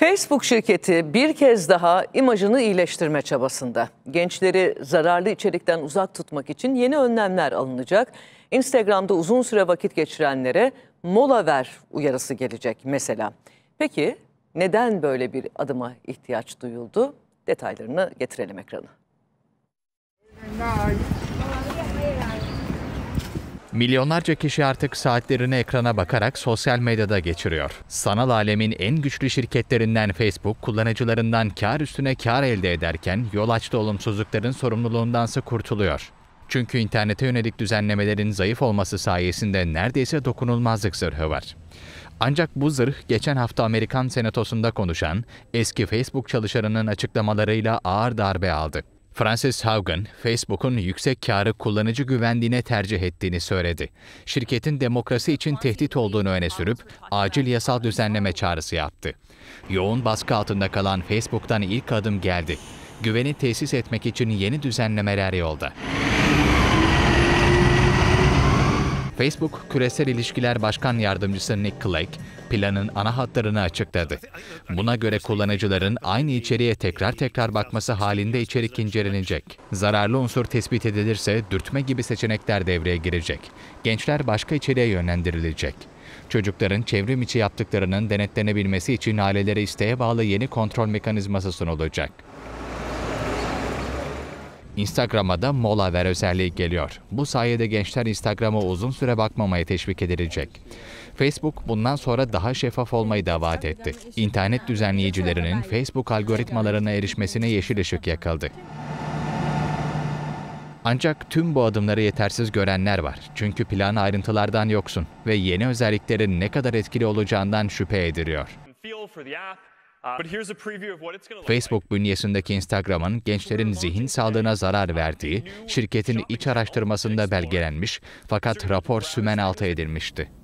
Facebook şirketi bir kez daha imajını iyileştirme çabasında. Gençleri zararlı içerikten uzak tutmak için yeni önlemler alınacak. Instagram'da uzun süre vakit geçirenlere mola ver uyarısı gelecek mesela. Peki neden böyle bir adıma ihtiyaç duyuldu? Detaylarını getirelim ekrana. Milyonlarca kişi artık saatlerini ekrana bakarak sosyal medyada geçiriyor. Sanal alemin en güçlü şirketlerinden Facebook, kullanıcılarından kar üstüne kar elde ederken yol açtığı olumsuzlukların sorumluluğundansa kurtuluyor. Çünkü internete yönelik düzenlemelerin zayıf olması sayesinde neredeyse dokunulmazlık zırhı var. Ancak bu zırh geçen hafta Amerikan Senatosu'nda konuşan eski Facebook çalışanının açıklamalarıyla ağır darbe aldı. Francis Haugen, Facebook'un yüksek karı kullanıcı güvenliğine tercih ettiğini söyledi. Şirketin demokrasi için tehdit olduğunu öne sürüp acil yasal düzenleme çağrısı yaptı. Yoğun baskı altında kalan Facebook'tan ilk adım geldi. Güveni tesis etmek için yeni düzenlemeler yolda. Facebook Küresel İlişkiler Başkan Yardımcısı Nick Clegg, planın ana hatlarını açıkladı. Buna göre kullanıcıların aynı içeriğe tekrar tekrar bakması halinde içerik incelenecek. Zararlı unsur tespit edilirse dürtme gibi seçenekler devreye girecek. Gençler başka içeriğe yönlendirilecek. Çocukların çevrim içi yaptıklarının denetlenebilmesi için ailelere isteğe bağlı yeni kontrol mekanizması sunulacak. Instagram'a da mola ver özelliği geliyor. Bu sayede gençler Instagram'a uzun süre bakmamaya teşvik edilecek. Facebook bundan sonra daha şeffaf olmayı davet etti. İnternet düzenleyicilerinin Facebook algoritmalarına erişmesine yeşil ışık yakıldı. Ancak tüm bu adımları yetersiz görenler var. Çünkü plan ayrıntılardan yoksun ve yeni özelliklerin ne kadar etkili olacağından şüphe ediliyor. Ah. Facebook bünyesindeki Instagram'ın gençlerin zihin sağlığına zarar verdiği, şirketin iç araştırmasında belgelenmiş fakat rapor sümen altı edilmişti.